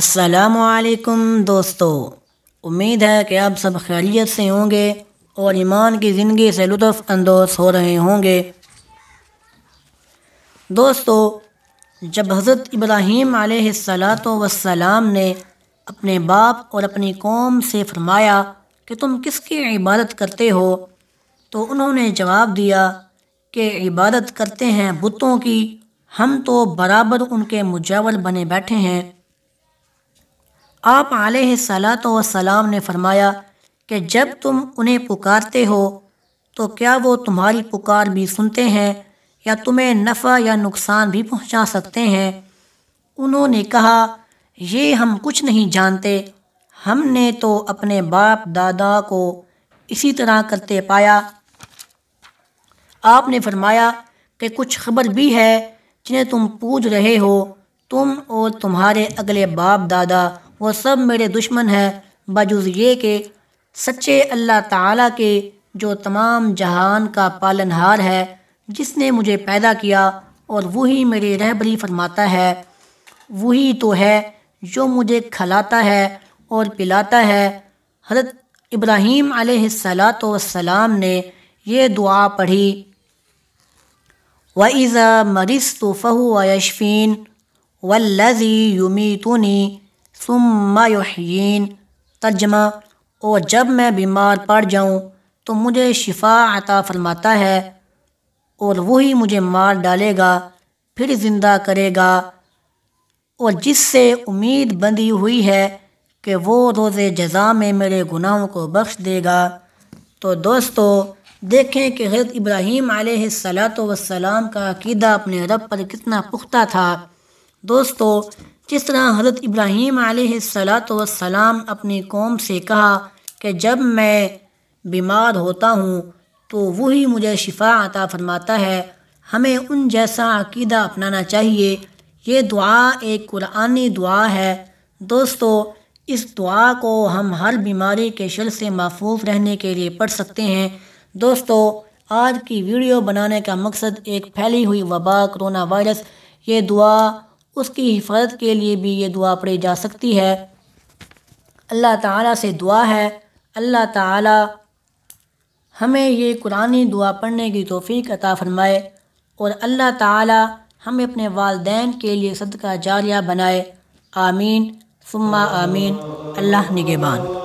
السلام علیکم دوستو امید ہے کہ آپ سب خیریت سے ہوں گے اور ایمان کی زندگی سے لطف اندوز ہو رہے ہوں گے دوستو جب حضرت ابراہیم علیہ السلاۃ وسلام نے اپنے باپ اور اپنی قوم سے فرمایا کہ تم کس کی عبادت کرتے ہو تو انہوں نے جواب دیا کہ عبادت کرتے ہیں بتوں کی ہم تو برابر ان کے مجاول بنے بیٹھے ہیں آپ علیہ صلاح و سلام نے فرمایا کہ جب تم انہیں پکارتے ہو تو کیا وہ تمہاری پکار بھی سنتے ہیں یا تمہیں نفع یا نقصان بھی پہنچا سکتے ہیں انہوں نے کہا یہ ہم کچھ نہیں جانتے ہم نے تو اپنے باپ دادا کو اسی طرح کرتے پایا آپ نے فرمایا کہ کچھ خبر بھی ہے جنہیں تم پوج رہے ہو تم اور تمہارے اگلے باپ دادا وہ سب میرے دشمن ہیں بجز یہ کہ سچے اللہ تعالیٰ کے جو تمام جہان کا پالن ہار ہے جس نے مجھے پیدا کیا اور وہی میری رہبری فرماتا ہے وہی تو ہے جو مجھے کھلاتا ہے اور پلاتا ہے حضرت ابراہیم علیہ السلاۃ وسلام نے یہ دعا پڑھی و عیزا فَهُوَ و فہو و یشفین و سما یوحین ترجمہ اور جب میں بیمار پڑ جاؤں تو مجھے شفا عطا فرماتا ہے اور وہی مجھے مار ڈالے گا پھر زندہ کرے گا اور جس سے امید بندھی ہوئی ہے کہ وہ روز جزا میں میرے گناہوں کو بخش دے گا تو دوستو دیکھیں کہ حضرت ابراہیم علیہ السلاۃ وسلام کا عقیدہ اپنے رب پر کتنا پختہ تھا دوستو جس طرح حضرت ابراہیم علیہ السلاۃ والسلام اپنی قوم سے کہا کہ جب میں بیمار ہوتا ہوں تو وہی مجھے شفا عطا فرماتا ہے ہمیں ان جیسا عقیدہ اپنانا چاہیے یہ دعا ایک قرآنی دعا ہے دوستو اس دعا کو ہم ہر بیماری کے شر سے محفوظ رہنے کے لیے پڑھ سکتے ہیں دوستو آج کی ویڈیو بنانے کا مقصد ایک پھیلی ہوئی وبا کرونا وائرس یہ دعا اس کی حفاظت کے لیے بھی یہ دعا پڑھی جا سکتی ہے اللہ تعالیٰ سے دعا ہے اللہ تعالیٰ ہمیں یہ قرآن دعا پڑھنے کی توفیق عطا فرمائے اور اللہ تعالیٰ ہمیں اپنے والدین کے لیے صدقہ جاریہ بنائے آمین ثم آمین اللہ نگبان